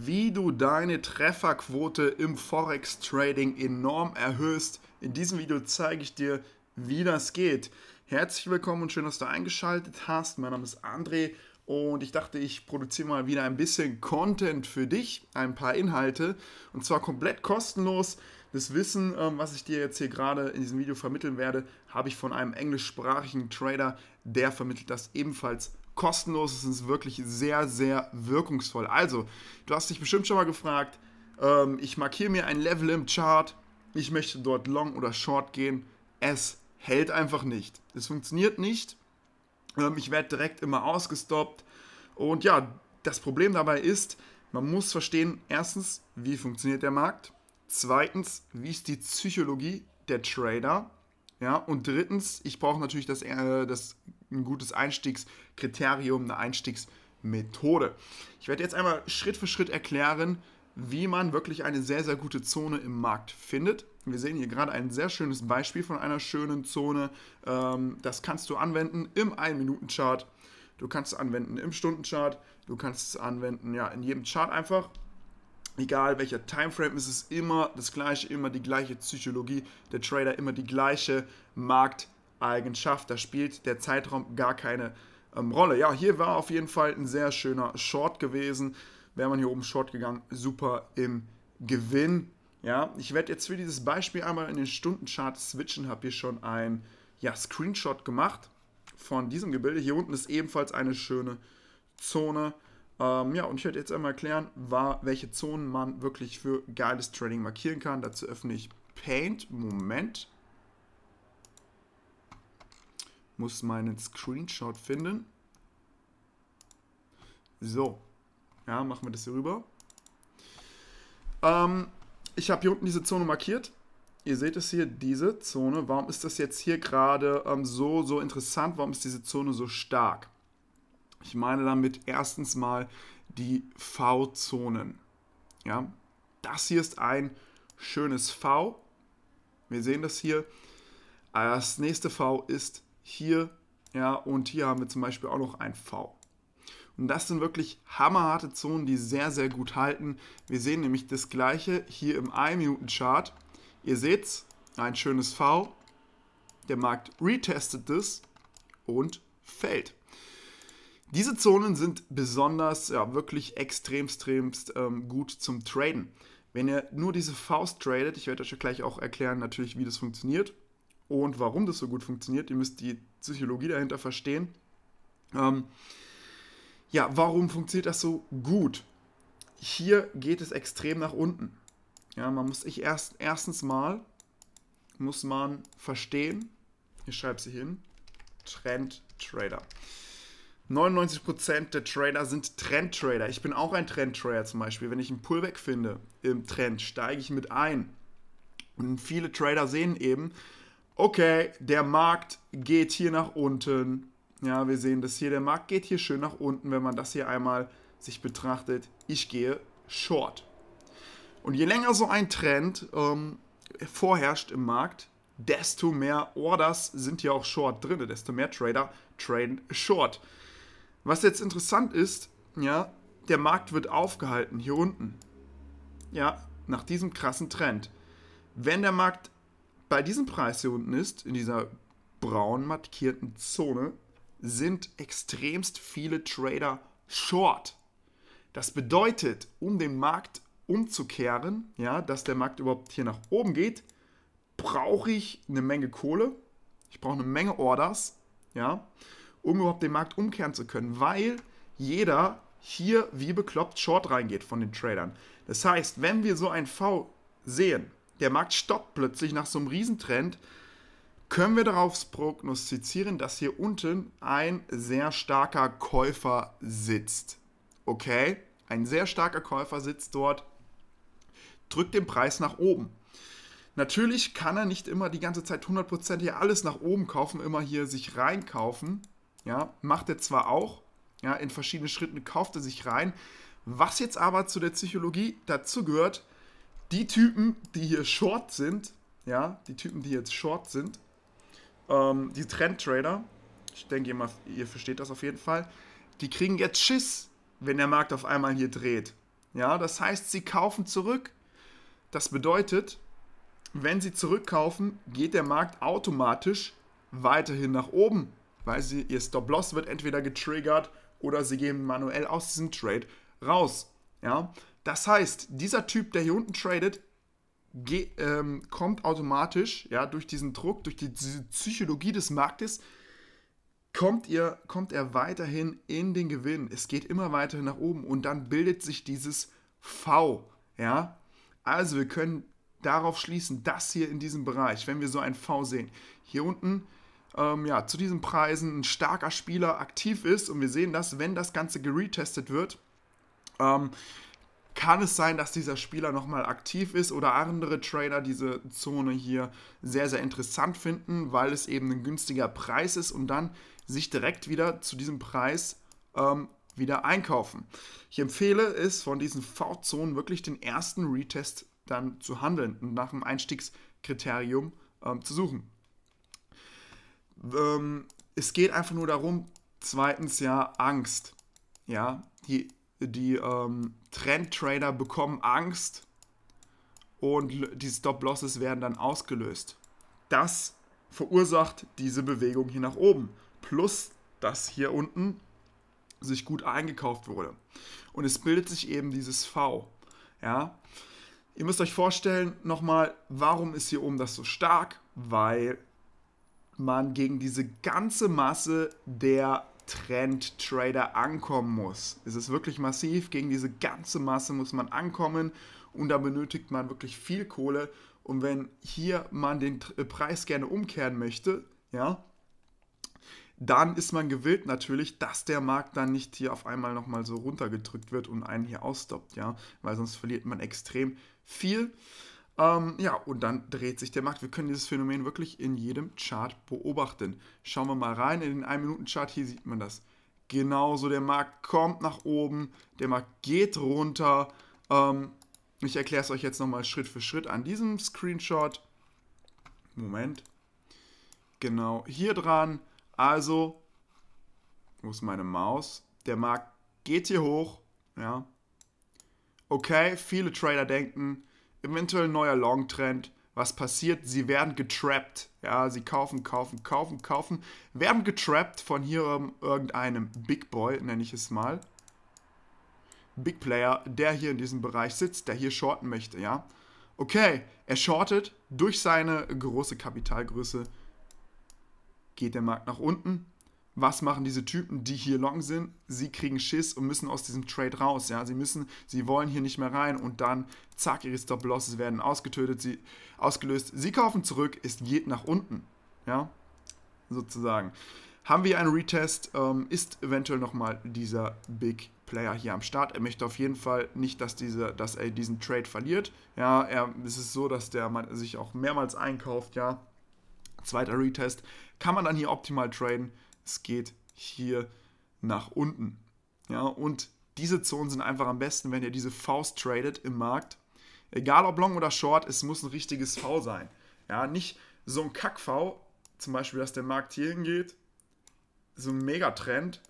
wie du deine Trefferquote im Forex Trading enorm erhöhst. In diesem Video zeige ich dir, wie das geht. Herzlich willkommen und schön, dass du eingeschaltet hast. Mein Name ist André und ich dachte, ich produziere mal wieder ein bisschen Content für dich, ein paar Inhalte und zwar komplett kostenlos. Das Wissen, ähm, was ich dir jetzt hier gerade in diesem Video vermitteln werde, habe ich von einem englischsprachigen Trader, der vermittelt das ebenfalls kostenlos. Es ist wirklich sehr, sehr wirkungsvoll. Also, du hast dich bestimmt schon mal gefragt, ähm, ich markiere mir ein Level im Chart. Ich möchte dort Long oder Short gehen. Es hält einfach nicht. Es funktioniert nicht. Ähm, ich werde direkt immer ausgestoppt. Und ja, das Problem dabei ist, man muss verstehen, erstens, wie funktioniert der Markt? Zweitens, wie ist die Psychologie der Trader? Ja, und drittens, ich brauche natürlich das, äh, das ein gutes Einstiegskriterium, eine Einstiegsmethode. Ich werde jetzt einmal Schritt für Schritt erklären, wie man wirklich eine sehr, sehr gute Zone im Markt findet. Wir sehen hier gerade ein sehr schönes Beispiel von einer schönen Zone. Ähm, das kannst du anwenden im 1-Minuten-Chart. Du kannst es anwenden im Stundenchart. Du kannst es anwenden ja, in jedem Chart einfach. Egal welcher Timeframe, ist es immer das gleiche, immer die gleiche Psychologie. Der Trader immer die gleiche Markt. Eigenschaft. Da spielt der Zeitraum gar keine ähm, Rolle. Ja, hier war auf jeden Fall ein sehr schöner Short gewesen. Wäre man hier oben Short gegangen, super im Gewinn. Ja, ich werde jetzt für dieses Beispiel einmal in den Stundenchart switchen. Habe hier schon ein ja, Screenshot gemacht von diesem Gebilde. Hier unten ist ebenfalls eine schöne Zone. Ähm, ja, und ich werde jetzt einmal erklären, war, welche Zonen man wirklich für geiles Trading markieren kann. Dazu öffne ich Paint. Moment muss meinen Screenshot finden. So, ja, machen wir das hier rüber. Ähm, ich habe hier unten diese Zone markiert. Ihr seht es hier, diese Zone. Warum ist das jetzt hier gerade ähm, so, so interessant? Warum ist diese Zone so stark? Ich meine damit erstens mal die V-Zonen. Ja, das hier ist ein schönes V. Wir sehen das hier. Äh, das nächste V ist hier, ja, und hier haben wir zum Beispiel auch noch ein V. Und das sind wirklich hammerharte Zonen, die sehr, sehr gut halten. Wir sehen nämlich das gleiche hier im 1-Minuten-Chart. Ihr seht's, ein schönes V. Der Markt retestet das und fällt. Diese Zonen sind besonders, ja, wirklich extremst ähm, gut zum Traden. Wenn ihr nur diese Faust tradet, ich werde euch ja gleich auch erklären, natürlich, wie das funktioniert, und warum das so gut funktioniert. Ihr müsst die Psychologie dahinter verstehen. Ähm, ja, warum funktioniert das so gut? Hier geht es extrem nach unten. Ja, man muss ich erst, erstens mal muss man verstehen, ich schreibe sie hin, Trend Trader. 99% der Trader sind Trend Trader. Ich bin auch ein Trend Trader zum Beispiel. Wenn ich einen Pullback finde im Trend, steige ich mit ein. Und viele Trader sehen eben, okay, der Markt geht hier nach unten. Ja, wir sehen das hier. Der Markt geht hier schön nach unten, wenn man das hier einmal sich betrachtet. Ich gehe short. Und je länger so ein Trend ähm, vorherrscht im Markt, desto mehr Orders sind hier auch short drin, desto mehr Trader traden short. Was jetzt interessant ist, ja, der Markt wird aufgehalten hier unten. Ja, nach diesem krassen Trend. Wenn der Markt bei diesem Preis hier unten ist, in dieser braun markierten Zone, sind extremst viele Trader short. Das bedeutet, um den Markt umzukehren, ja, dass der Markt überhaupt hier nach oben geht, brauche ich eine Menge Kohle, ich brauche eine Menge Orders, ja, um überhaupt den Markt umkehren zu können, weil jeder hier wie bekloppt Short reingeht von den Tradern. Das heißt, wenn wir so ein V sehen, der Markt stoppt plötzlich nach so einem Riesentrend, können wir darauf prognostizieren, dass hier unten ein sehr starker Käufer sitzt. Okay? Ein sehr starker Käufer sitzt dort, drückt den Preis nach oben. Natürlich kann er nicht immer die ganze Zeit 100% hier alles nach oben kaufen, immer hier sich reinkaufen. Ja, macht er zwar auch, ja, in verschiedenen Schritten kauft er sich rein. Was jetzt aber zu der Psychologie dazu gehört, die Typen, die hier short sind, ja, die Typen, die jetzt short sind, ähm, die Trendtrader, ich denke, ihr, ihr versteht das auf jeden Fall, die kriegen jetzt Schiss, wenn der Markt auf einmal hier dreht. Ja, das heißt, sie kaufen zurück. Das bedeutet, wenn sie zurückkaufen, geht der Markt automatisch weiterhin nach oben, weil sie, ihr Stop-Loss wird entweder getriggert oder sie gehen manuell aus diesem Trade raus. Ja, das heißt, dieser Typ, der hier unten tradet, ähm, kommt automatisch, ja, durch diesen Druck, durch die, diese Psychologie des Marktes, kommt, ihr, kommt er weiterhin in den Gewinn. Es geht immer weiter nach oben und dann bildet sich dieses V, ja. Also wir können darauf schließen, dass hier in diesem Bereich, wenn wir so ein V sehen, hier unten ähm, ja, zu diesen Preisen ein starker Spieler aktiv ist und wir sehen dass wenn das Ganze geretestet wird, ähm, kann es sein, dass dieser Spieler nochmal aktiv ist oder andere Trader diese Zone hier sehr, sehr interessant finden, weil es eben ein günstiger Preis ist und dann sich direkt wieder zu diesem Preis ähm, wieder einkaufen. Ich empfehle es von diesen V-Zonen wirklich den ersten Retest dann zu handeln und nach dem Einstiegskriterium ähm, zu suchen. Ähm, es geht einfach nur darum, zweitens ja Angst. Ja, die die ähm, Trend-Trader bekommen Angst und die Stop-Losses werden dann ausgelöst. Das verursacht diese Bewegung hier nach oben. Plus, dass hier unten sich gut eingekauft wurde. Und es bildet sich eben dieses V. Ja? Ihr müsst euch vorstellen, nochmal, warum ist hier oben das so stark? Weil man gegen diese ganze Masse der Trend-Trader ankommen muss. Es ist wirklich massiv, gegen diese ganze Masse muss man ankommen und da benötigt man wirklich viel Kohle. Und wenn hier man den äh, Preis gerne umkehren möchte, ja, dann ist man gewillt natürlich, dass der Markt dann nicht hier auf einmal nochmal so runtergedrückt wird und einen hier ausstoppt, ja, weil sonst verliert man extrem viel. Ähm, ja, und dann dreht sich der Markt. Wir können dieses Phänomen wirklich in jedem Chart beobachten. Schauen wir mal rein in den 1-Minuten-Chart. Hier sieht man das. Genauso, der Markt kommt nach oben, der Markt geht runter. Ähm, ich erkläre es euch jetzt nochmal Schritt für Schritt an diesem Screenshot. Moment. Genau, hier dran. Also, wo ist meine Maus? Der Markt geht hier hoch. Ja. Okay, viele Trader denken, eventuell neuer Long-Trend. Was passiert? Sie werden getrappt. Ja, sie kaufen, kaufen, kaufen, kaufen. Werden getrappt von hier um, irgendeinem Big Boy, nenne ich es mal. Big Player, der hier in diesem Bereich sitzt, der hier shorten möchte, ja. Okay, er shortet durch seine große Kapitalgröße. Geht der Markt nach unten, was machen diese Typen, die hier long sind? Sie kriegen Schiss und müssen aus diesem Trade raus. Ja, sie müssen, sie wollen hier nicht mehr rein und dann zack, ihre Stop Losses werden ausgetötet, sie ausgelöst. Sie kaufen zurück, es geht nach unten. Ja, sozusagen. Haben wir einen Retest? Ähm, ist eventuell nochmal dieser Big Player hier am Start. Er möchte auf jeden Fall nicht, dass, diese, dass er diesen Trade verliert. Ja, er, es ist so, dass der Mann sich auch mehrmals einkauft. Ja, zweiter Retest. Kann man dann hier optimal traden? es geht hier nach unten. Ja, und diese Zonen sind einfach am besten, wenn ihr diese Faust tradet im Markt. Egal ob Long oder Short, es muss ein richtiges V sein. Ja, nicht so ein Kack-V, zum Beispiel, dass der Markt hier hingeht, so ein Megatrend,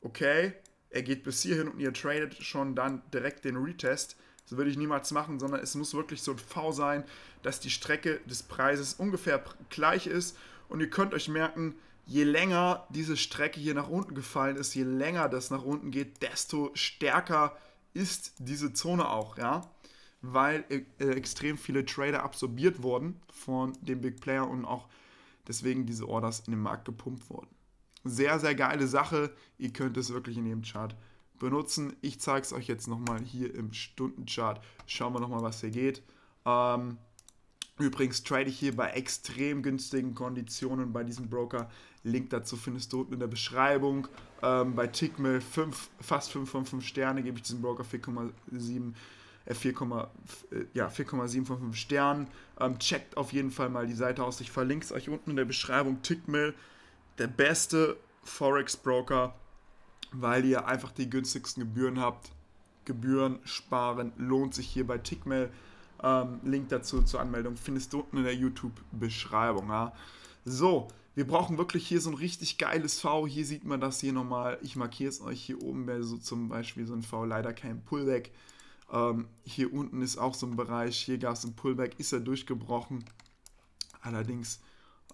okay, er geht bis hierhin und ihr tradet schon dann direkt den Retest. Das würde ich niemals machen, sondern es muss wirklich so ein V sein, dass die Strecke des Preises ungefähr gleich ist und ihr könnt euch merken, je länger diese Strecke hier nach unten gefallen ist, je länger das nach unten geht, desto stärker ist diese Zone auch, ja. Weil äh, äh, extrem viele Trader absorbiert wurden von dem Big Player und auch deswegen diese Orders in den Markt gepumpt wurden. Sehr, sehr geile Sache. Ihr könnt es wirklich in jedem Chart benutzen. Ich zeige es euch jetzt nochmal hier im Stundenchart. Schauen wir nochmal, was hier geht. Ähm, Übrigens trade ich hier bei extrem günstigen Konditionen bei diesem Broker. Link dazu findest du unten in der Beschreibung. Ähm, bei Tickmill fast 5 von 5 Sterne gebe ich diesem Broker 4,7 äh, äh, ja, von 5 Sternen. Ähm, checkt auf jeden Fall mal die Seite aus. Ich verlinke es euch unten in der Beschreibung. Tickmill, der beste Forex-Broker, weil ihr einfach die günstigsten Gebühren habt. Gebühren sparen lohnt sich hier bei Tickmill. Ähm, Link dazu zur Anmeldung findest du unten in der YouTube-Beschreibung. Ja? So, wir brauchen wirklich hier so ein richtig geiles V. Hier sieht man das hier nochmal. Ich markiere es euch. Hier oben wäre so zum Beispiel so ein V, leider kein Pullback. Ähm, hier unten ist auch so ein Bereich. Hier gab es ein Pullback, ist er durchgebrochen. Allerdings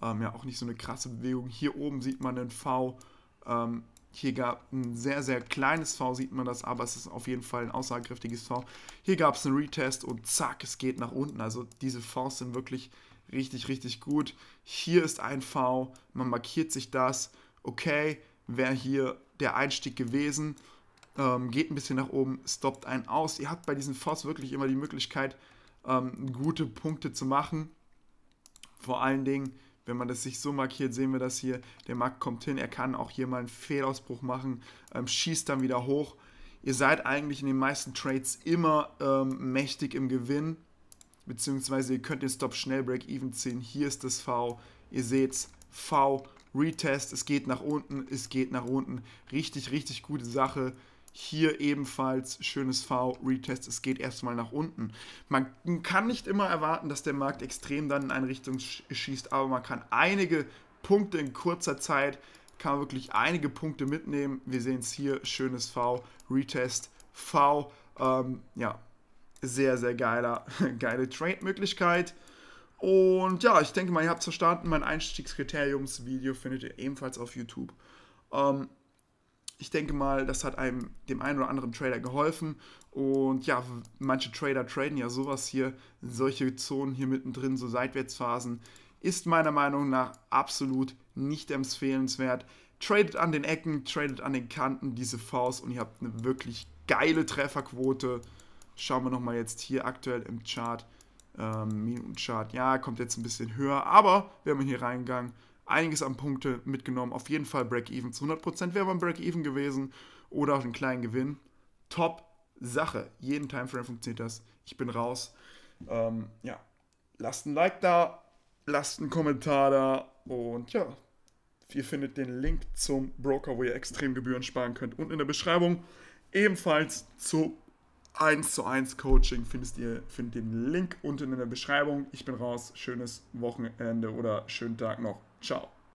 ähm, ja auch nicht so eine krasse Bewegung. Hier oben sieht man ein V. Ähm, hier gab ein sehr, sehr kleines V, sieht man das, aber es ist auf jeden Fall ein aussagekräftiges V. Hier gab es einen Retest und zack, es geht nach unten. Also diese Vs sind wirklich richtig, richtig gut. Hier ist ein V, man markiert sich das. Okay, wäre hier der Einstieg gewesen. Ähm, geht ein bisschen nach oben, stoppt einen aus. Ihr habt bei diesen Vs wirklich immer die Möglichkeit, ähm, gute Punkte zu machen. Vor allen Dingen wenn man das sich so markiert, sehen wir das hier. Der Markt kommt hin, er kann auch hier mal einen Fehlausbruch machen, ähm, schießt dann wieder hoch. Ihr seid eigentlich in den meisten Trades immer ähm, mächtig im Gewinn, beziehungsweise ihr könnt den Stop schnell Break-Even ziehen. Hier ist das V, ihr seht's, V, Retest, es geht nach unten, es geht nach unten. Richtig, richtig gute Sache. Hier ebenfalls schönes V, Retest, es geht erstmal nach unten. Man kann nicht immer erwarten, dass der Markt extrem dann in eine Richtung schießt, aber man kann einige Punkte in kurzer Zeit, kann man wirklich einige Punkte mitnehmen. Wir sehen es hier, schönes V, Retest, V, ähm, ja, sehr, sehr geiler, geile Trade-Möglichkeit. Und ja, ich denke mal, ihr habt es verstanden. Mein Einstiegskriteriumsvideo findet ihr ebenfalls auf YouTube. Ähm, ich denke mal, das hat einem dem einen oder anderen Trader geholfen. Und ja, manche Trader traden ja sowas hier, solche Zonen hier mittendrin, so Seitwärtsphasen, ist meiner Meinung nach absolut nicht empfehlenswert. Tradet an den Ecken, tradet an den Kanten diese Faust und ihr habt eine wirklich geile Trefferquote. Schauen wir nochmal jetzt hier aktuell im Chart. Ähm, Minutenchart, ja, kommt jetzt ein bisschen höher, aber wenn man hier reingegangen, einiges an Punkte mitgenommen. Auf jeden Fall Break-Even. Zu 100% wäre man Break-Even gewesen oder auch einen kleinen Gewinn. Top Sache. Jeden Timeframe funktioniert das. Ich bin raus. Ähm, ja, lasst ein Like da, lasst einen Kommentar da und ja, ihr findet den Link zum Broker, wo ihr extrem Gebühren sparen könnt. Und in der Beschreibung ebenfalls zu 1 zu 1 Coaching findest ihr findet den Link unten in der Beschreibung. Ich bin raus. Schönes Wochenende oder schönen Tag noch. Ciao.